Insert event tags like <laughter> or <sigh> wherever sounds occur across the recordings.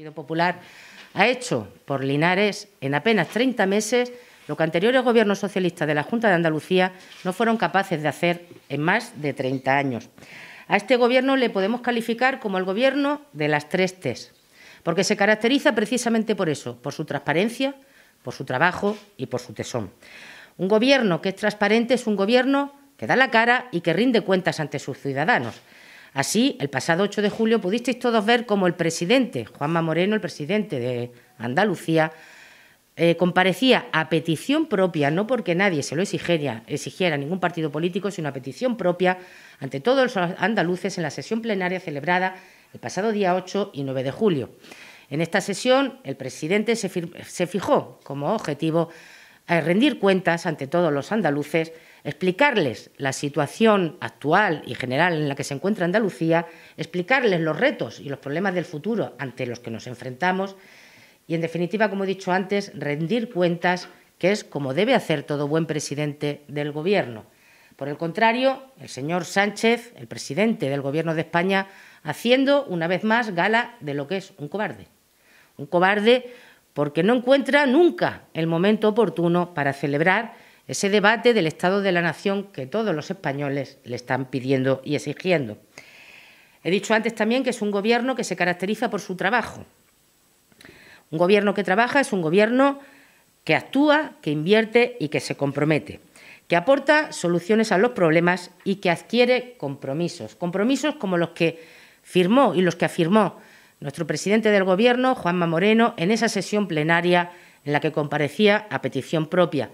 Partido Popular ha hecho por Linares en apenas 30 meses lo que anteriores gobiernos socialistas de la Junta de Andalucía no fueron capaces de hacer en más de 30 años. A este gobierno le podemos calificar como el gobierno de las tres T's, porque se caracteriza precisamente por eso, por su transparencia, por su trabajo y por su tesón. Un gobierno que es transparente es un gobierno que da la cara y que rinde cuentas ante sus ciudadanos. Así, el pasado 8 de julio pudisteis todos ver cómo el presidente, Juanma Moreno, el presidente de Andalucía, eh, comparecía a petición propia, no porque nadie se lo exigiera, exigiera ningún partido político, sino a petición propia ante todos los andaluces en la sesión plenaria celebrada el pasado día 8 y 9 de julio. En esta sesión, el presidente se, fijó como objetivo eh, rendir cuentas ante todos los andaluces explicarles la situación actual y general en la que se encuentra Andalucía, explicarles los retos y los problemas del futuro ante los que nos enfrentamos y, en definitiva, como he dicho antes, rendir cuentas, que es como debe hacer todo buen presidente del Gobierno. Por el contrario, el señor Sánchez, el presidente del Gobierno de España, haciendo una vez más gala de lo que es un cobarde. Un cobarde porque no encuentra nunca el momento oportuno para celebrar ese debate del Estado de la Nación que todos los españoles le están pidiendo y exigiendo. He dicho antes también que es un gobierno que se caracteriza por su trabajo. Un gobierno que trabaja es un gobierno que actúa, que invierte y que se compromete, que aporta soluciones a los problemas y que adquiere compromisos, compromisos como los que firmó y los que afirmó nuestro presidente del Gobierno, Juanma Moreno, en esa sesión plenaria en la que comparecía a petición propia,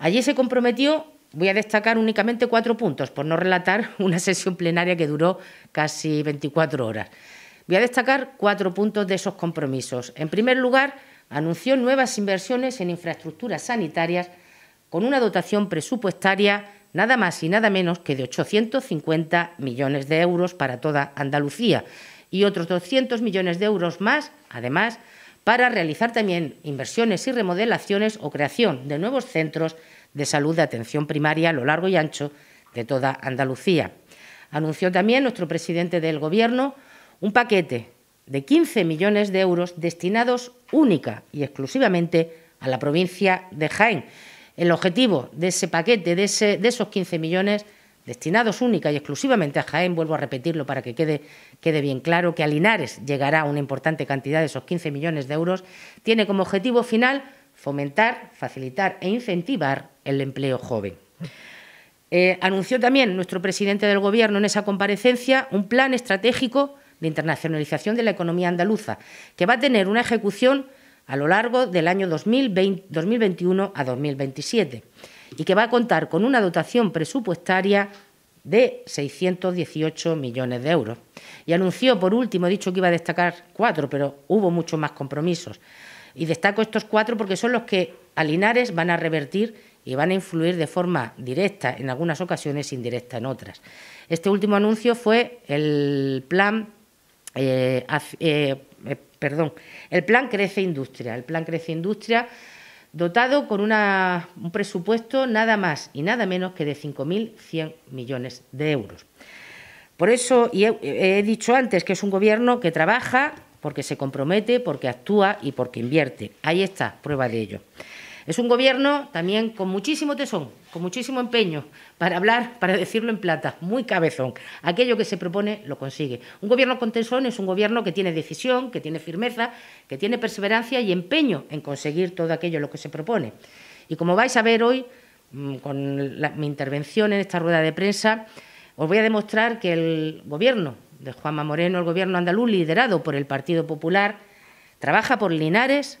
Allí se comprometió, voy a destacar únicamente cuatro puntos, por no relatar <laughs> una sesión plenaria que duró casi 24 horas. Voy a destacar cuatro puntos de esos compromisos. En primer lugar, anunció nuevas inversiones en infraestructuras sanitarias con una dotación presupuestaria nada más y nada menos que de 850 millones de euros para toda Andalucía y otros 200 millones de euros más, además, para realizar también inversiones y remodelaciones o creación de nuevos centros de salud de atención primaria a lo largo y ancho de toda Andalucía. Anunció también nuestro presidente del Gobierno un paquete de 15 millones de euros destinados única y exclusivamente a la provincia de Jaén. El objetivo de ese paquete, de, esos 15 millones, destinados única y exclusivamente a Jaén, vuelvo a repetirlo para que quede, bien claro, que a Linares llegará una importante cantidad de esos 15 millones de euros, tiene como objetivo final fomentar, facilitar e incentivar el empleo joven. Eh, anunció también nuestro presidente del Gobierno en esa comparecencia un plan estratégico de internacionalización de la economía andaluza, que va a tener una ejecución a lo largo del año 2021 a 2027 y que va a contar con una dotación presupuestaria de 618 millones de euros. Y anunció, por último, he dicho que iba a destacar cuatro, pero hubo muchos más compromisos. Y destaco estos cuatro porque son los que a Linares van a revertir y van a influir de forma directa en algunas ocasiones, indirecta en otras. Este último anuncio fue el plan, eh, eh, eh, perdón, el plan Crece Industria. El plan Crece Industria dotado con un presupuesto nada más y nada menos que de 5.100 millones de euros. Por eso, y he dicho antes que es un gobierno que trabaja porque se compromete, porque actúa y porque invierte. Ahí está, prueba de ello. Es un gobierno también con muchísimo tesón, con muchísimo empeño, para hablar, para decirlo en plata, muy cabezón. Aquello que se propone lo consigue. Un gobierno con tesón es un gobierno que tiene decisión, que tiene firmeza, que tiene perseverancia y empeño en conseguir todo aquello lo que se propone. Y como vais a ver hoy, mm, con mi intervención en esta rueda de prensa, os voy a demostrar que el gobierno de Juanma Moreno, el gobierno andaluz liderado por el Partido Popular, trabaja por Linares,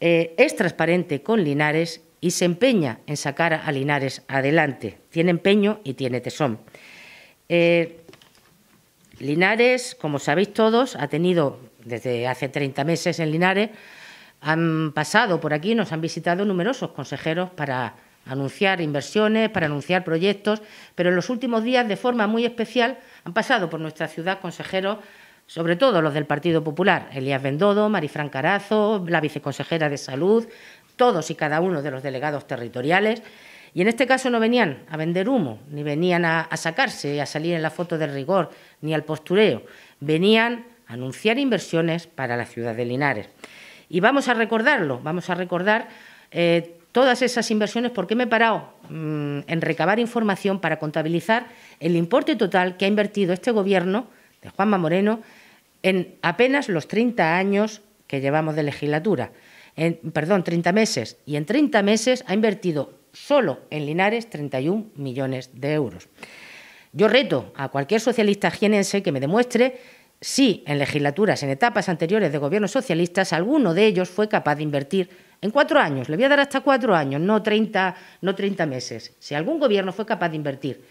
eh, es transparente con Linares y se empeña en sacar a Linares adelante. Tiene empeño y tiene tesón. Eh, Linares, como sabéis todos, ha tenido desde hace 30 meses en Linares, han pasado por aquí, nos han visitado numerosos consejeros para anunciar inversiones, para anunciar proyectos, pero en los últimos días, de forma muy especial, han pasado por nuestra ciudad consejeros sobre todo los del Partido Popular, Elías Bendodo, Marifran Carazo, la viceconsejera de Salud, todos y cada uno de los delegados territoriales. Y en este caso no venían a vender humo, ni venían a, sacarse, a salir en la foto del rigor, ni al postureo. Venían a anunciar inversiones para la ciudad de Linares. Y vamos a recordarlo, vamos a recordar eh, todas esas inversiones porque me he parado mm, en recabar información para contabilizar el importe total que ha invertido este Gobierno de Juanma Moreno en apenas los 30 años que llevamos de legislatura. perdón, 30 meses. Y en 30 meses ha invertido solo en Linares 31 millones de euros. Yo reto a cualquier socialista jienense que me demuestre si en legislaturas, en etapas anteriores de gobiernos socialistas, alguno de ellos fue capaz de invertir en cuatro años. Le voy a dar hasta cuatro años, no 30, no 30 meses. Si algún gobierno fue capaz de invertir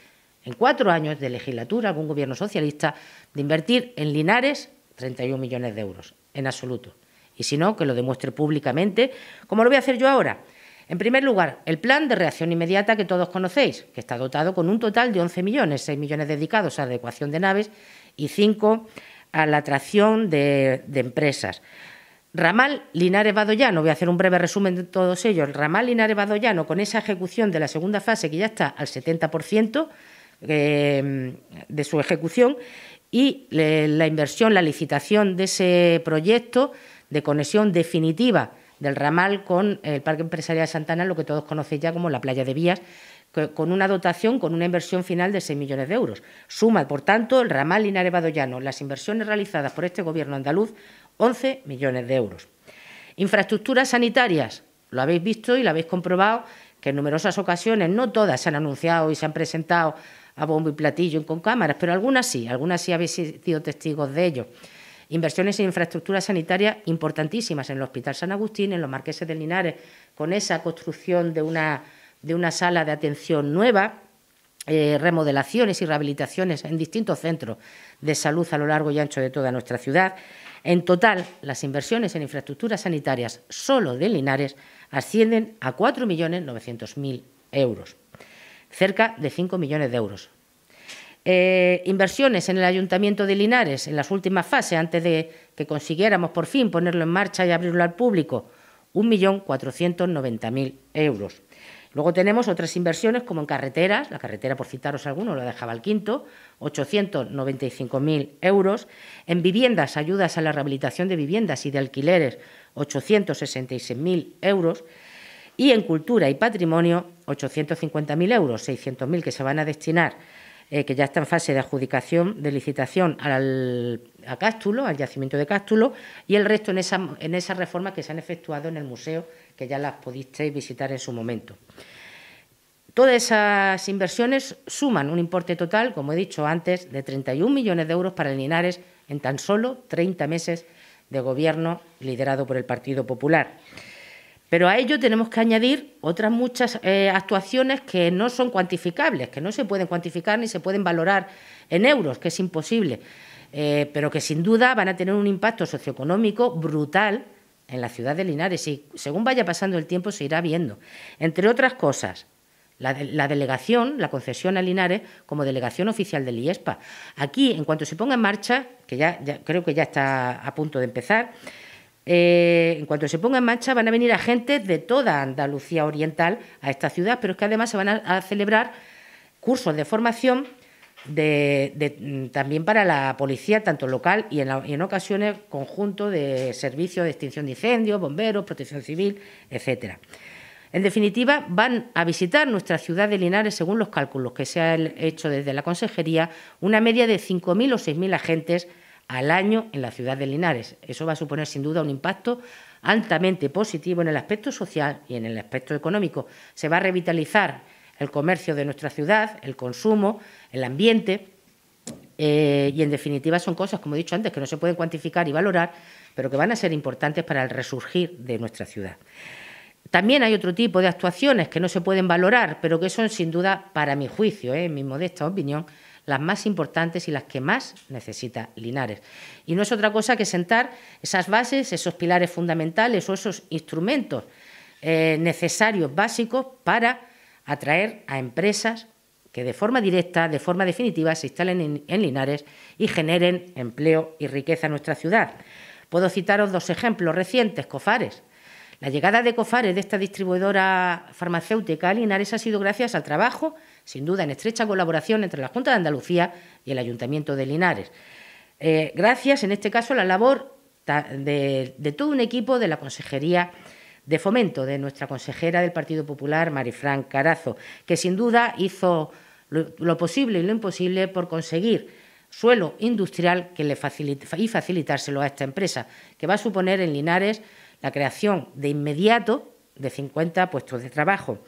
en cuatro años de legislatura, algún gobierno socialista, de invertir en Linares 31 millones de euros, en absoluto. Y si no, que lo demuestre públicamente, como lo voy a hacer yo ahora. En primer lugar, el plan de reacción inmediata que todos conocéis, que está dotado con un total de 11 millones, 6 millones dedicados a la adecuación de naves y 5 a la atracción de, empresas. Ramal Linares Badoyano, voy a hacer un breve resumen de todos ellos. Ramal Linares Badoyano, con esa ejecución de la segunda fase que ya está al 70%, Em, de su ejecución y la inversión, la licitación de ese proyecto de conexión definitiva del ramal con el Parque Empresarial de Santana, lo que todos conocéis ya como la playa de Vías, con una dotación, con una inversión final de 6 millones de euros. Suma, por tanto, el ramal Linares Badollano, las inversiones realizadas por este Gobierno andaluz, 11 millones de euros. Infraestructuras sanitarias, lo habéis visto y lo habéis comprobado, que en numerosas ocasiones, no todas se han anunciado y se han presentado a bombo y platillo con cámaras, pero algunas sí, algunas sí habéis sido testigos de ello. Inversiones en infraestructuras sanitarias importantísimas en el Hospital San Agustín, en los Marqueses de Linares, con esa construcción de una, de una sala de atención nueva, eh, remodelaciones y rehabilitaciones en distintos centros de salud a lo largo y ancho de toda nuestra ciudad. En total, las inversiones en infraestructuras sanitarias solo de Linares ascienden a 4.900.000 euros cerca de 5 millones de euros. Eh, inversiones en el Ayuntamiento de Linares, en las últimas fases, antes de que consiguiéramos por fin ponerlo en marcha y abrirlo al público, 1.490.000 euros. Luego tenemos otras inversiones como en carreteras, la carretera por citaros alguno la dejaba al quinto, 895.000 euros, en viviendas, ayudas a la rehabilitación de viviendas y de alquileres, 866.000 euros, y en cultura y patrimonio 850.000 euros, 600.000 que se van a destinar, eh, que ya está en fase de adjudicación, de licitación al, al yacimiento de Cástulo, y el resto en esa, reformas reforma que se han efectuado en el museo, que ya las pudisteis visitar en su momento. Todas esas inversiones suman un importe total, como he dicho antes, de 31 millones de euros para Linares en tan solo 30 meses de gobierno liderado por el Partido Popular. Pero a ello tenemos que añadir otras muchas eh, actuaciones que no son cuantificables, que no se pueden cuantificar ni se pueden valorar en euros, que es imposible, eh, pero que sin duda van a tener un impacto socioeconómico brutal en la ciudad de Linares y según vaya pasando el tiempo se irá viendo. Entre otras cosas, la, delegación, la concesión a Linares como delegación oficial del IESPA. Aquí, en cuanto se ponga en marcha, que ya creo que ya está a punto de empezar, eh, en cuanto se ponga en marcha, van a venir agentes de toda Andalucía Oriental a esta ciudad, pero es que además se van a, celebrar cursos de formación mm, también para la policía, tanto local y en, ocasiones conjunto de servicios de extinción de incendios, bomberos, protección civil, etcétera. En definitiva, van a visitar nuestra ciudad de Linares, según los cálculos que se han hecho desde la Consejería, una media de 5.000 o 6.000 agentes al año en la ciudad de Linares. Eso va a suponer sin duda un impacto altamente positivo en el aspecto social y en el aspecto económico. Se va a revitalizar el comercio de nuestra ciudad, el consumo, el ambiente eh, y en definitiva son cosas, como he dicho antes, que no se pueden cuantificar y valorar, pero que van a ser importantes para el resurgir de nuestra ciudad. También hay otro tipo de actuaciones que no se pueden valorar, pero que son sin duda, para mi juicio, eh, en mi modesta opinión, las más importantes y las que más necesita Linares. Y no es otra cosa que sentar esas bases, esos pilares fundamentales o esos instrumentos eh, necesarios, básicos, para atraer a empresas que de forma directa, de forma definitiva, se instalen en, en Linares y generen empleo y riqueza en nuestra ciudad. Puedo citaros dos ejemplos recientes, Cofares. La llegada de Cofares, de esta distribuidora farmacéutica a Linares, ha sido gracias al trabajo sin duda en estrecha colaboración entre la Junta de Andalucía y el Ayuntamiento de Linares. Eh, gracias, en este caso, a la labor de, todo un equipo de la Consejería de Fomento, de nuestra consejera del Partido Popular, Marifran Carazo, que sin duda hizo lo, posible y lo imposible por conseguir suelo industrial que le y facilitárselo a esta empresa, que va a suponer en Linares la creación de inmediato de 50 puestos de trabajo.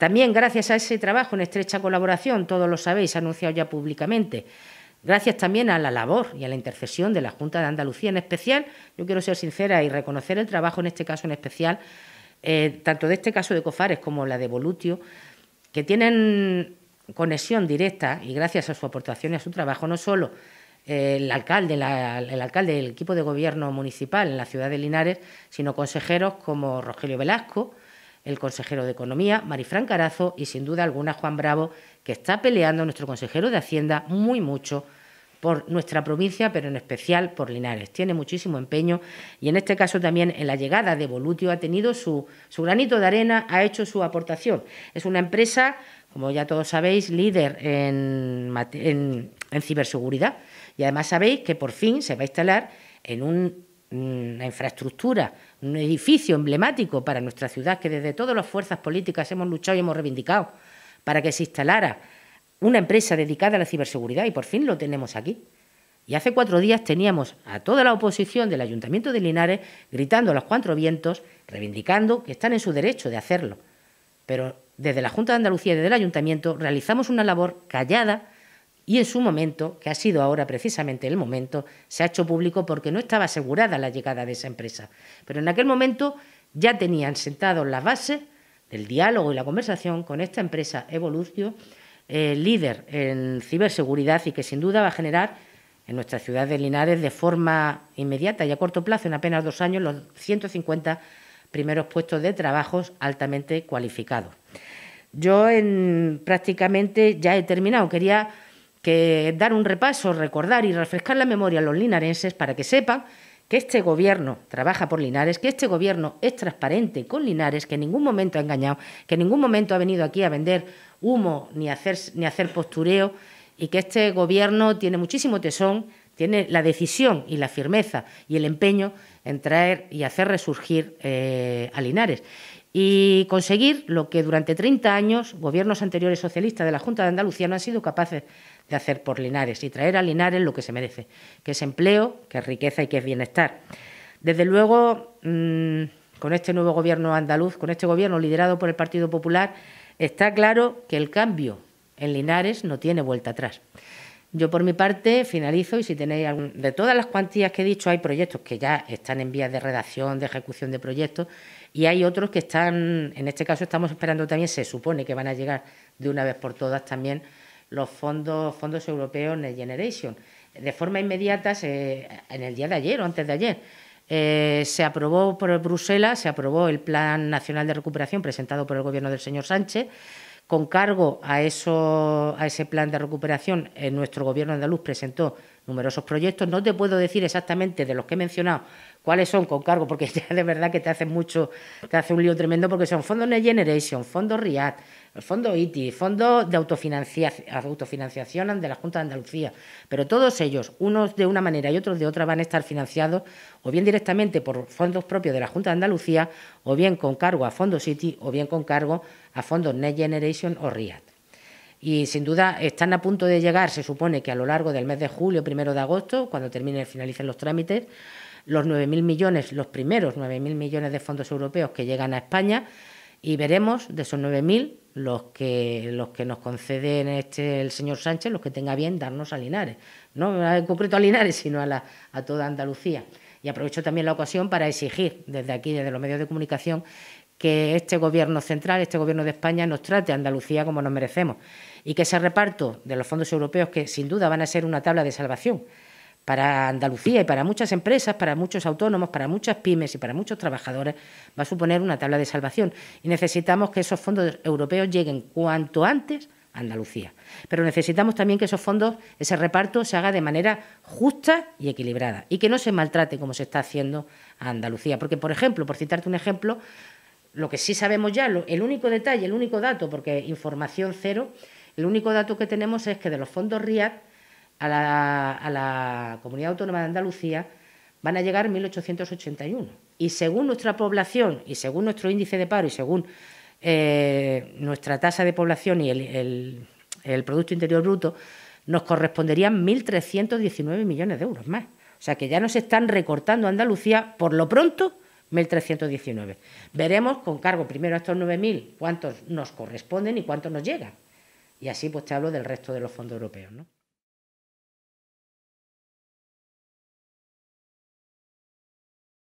También gracias a ese trabajo en estrecha colaboración, todos lo sabéis, anunciado ya públicamente, gracias también a la labor y a la intercesión de la Junta de Andalucía en especial, yo quiero ser sincera y reconocer el trabajo en este caso en especial, eh, tanto de este caso de Cofares como la de Volutio, que tienen conexión directa y gracias a su aportación y a su trabajo, no solo eh, el alcalde, el alcalde del equipo de gobierno municipal en la ciudad de Linares, sino consejeros como Rogelio Velasco, el consejero de Economía, Marifran Carazo, y sin duda alguna Juan Bravo, que está peleando, nuestro consejero de Hacienda, muy mucho por nuestra provincia, pero en especial por Linares. Tiene muchísimo empeño y en este caso también en la llegada de Volutio ha tenido su, su granito de arena, ha hecho su aportación. Es una empresa, como ya todos sabéis, líder en ciberseguridad y además sabéis que por fin se va a instalar en un una mm, infraestructura, un edificio emblemático para nuestra ciudad que desde todas las fuerzas políticas hemos luchado y hemos reivindicado para que se instalara una empresa dedicada a la ciberseguridad y por fin lo tenemos aquí. Y hace cuatro días teníamos a toda la oposición del Ayuntamiento de Linares gritando a los cuatro vientos, reivindicando que están en su derecho de hacerlo. Pero desde la Junta de Andalucía y desde el Ayuntamiento realizamos una labor callada y en su momento, que ha sido ahora precisamente el momento, se ha hecho público porque no estaba asegurada la llegada de esa empresa. Pero en aquel momento ya tenían sentados las bases del diálogo y la conversación con esta empresa Evolucio, eh, líder en ciberseguridad y que sin duda va a generar en nuestra ciudad de Linares de forma inmediata y a corto plazo, en apenas dos años, los 150 primeros puestos de trabajos altamente cualificados. Yo en, prácticamente ya he terminado. Quería que dar un repaso, recordar y refrescar la memoria a los linarenses para que sepan que este gobierno trabaja por Linares, que este gobierno es transparente con Linares, que en ningún momento ha engañado, que en ningún momento ha venido aquí a vender humo ni a hacer, ni hacer postureo y que este gobierno tiene muchísimo tesón, tiene la decisión y la firmeza y el empeño en traer y hacer resurgir eh, a Linares y conseguir lo que durante 30 años gobiernos anteriores socialistas de la Junta de Andalucía no han sido capaces de hacer por Linares y traer a Linares lo que se merece, que es empleo, que es riqueza y que es bienestar. Desde luego, mm, con este nuevo gobierno andaluz, con este gobierno liderado por el Partido Popular, está claro que el cambio en Linares no tiene vuelta atrás. Yo por mi parte finalizo y si tenéis algún... De todas las cuantías que he dicho, hay proyectos que ya están en vías de redacción, de ejecución de proyectos y hay otros que están, en este caso estamos esperando también, se supone que van a llegar de una vez por todas también los fondos, fondos europeos Next Generation. De forma inmediata, en el día de ayer o antes de ayer, eh, se aprobó por Bruselas, se aprobó el Plan Nacional de Recuperación presentado por el Gobierno del señor Sánchez. Con cargo a, eso, a ese plan de recuperación, eh, nuestro Gobierno andaluz presentó numerosos proyectos. No te puedo decir exactamente de los que he mencionado cuáles son con cargo, porque <laughs> ya de verdad que te hace mucho, te hace un lío tremendo, porque son fondos Next Generation, fondos RIAD, fondos ITI, fondos de autofinanciación de la Junta de Andalucía. Pero todos ellos, unos de una manera y otros de otra, van a estar financiados o bien directamente por fondos propios de la Junta de Andalucía, o bien con cargo a fondos ITI, o bien con cargo a fondos Next Generation o riat y sin duda están a punto de llegar, se supone que a lo largo del mes de julio, primero de agosto, cuando terminen, finalicen los trámites, los 9.000 millones, los primeros 9.000 millones de fondos europeos que llegan a España y veremos de esos 9.000 los que, los que nos conceden este, el señor Sánchez, los que tenga bien darnos a Linares, no en concreto a Linares, sino a, la, a toda Andalucía. Y aprovecho también la ocasión para exigir desde aquí, desde los medios de comunicación, que este gobierno central, este gobierno de España, nos trate a Andalucía como nos merecemos y que ese reparto de los fondos europeos, que sin duda van a ser una tabla de salvación para Andalucía y para muchas empresas, para muchos autónomos, para muchas pymes y para muchos trabajadores, va a suponer una tabla de salvación. Y necesitamos que esos fondos europeos lleguen cuanto antes a Andalucía. Pero necesitamos también que esos fondos, ese reparto, se haga de manera justa y equilibrada y que no se maltrate como se está haciendo a Andalucía. Porque, por ejemplo, por citarte un ejemplo, lo que sí sabemos ya, lo, el único detalle, el único dato, porque información cero, el único dato que tenemos es que de los fondos RIAD a la, Comunidad Autónoma de Andalucía van a llegar 1.881. Y según nuestra población y según nuestro índice de paro y según eh, nuestra tasa de población y el, el, Producto Interior Bruto, nos corresponderían 1.319 millones de euros más. O sea que ya nos están recortando Andalucía por lo pronto 1.319. Veremos con cargo primero a estos 9.000 cuántos nos corresponden y cuántos nos llegan. Y así pues te hablo del resto de los fondos europeos. ¿no?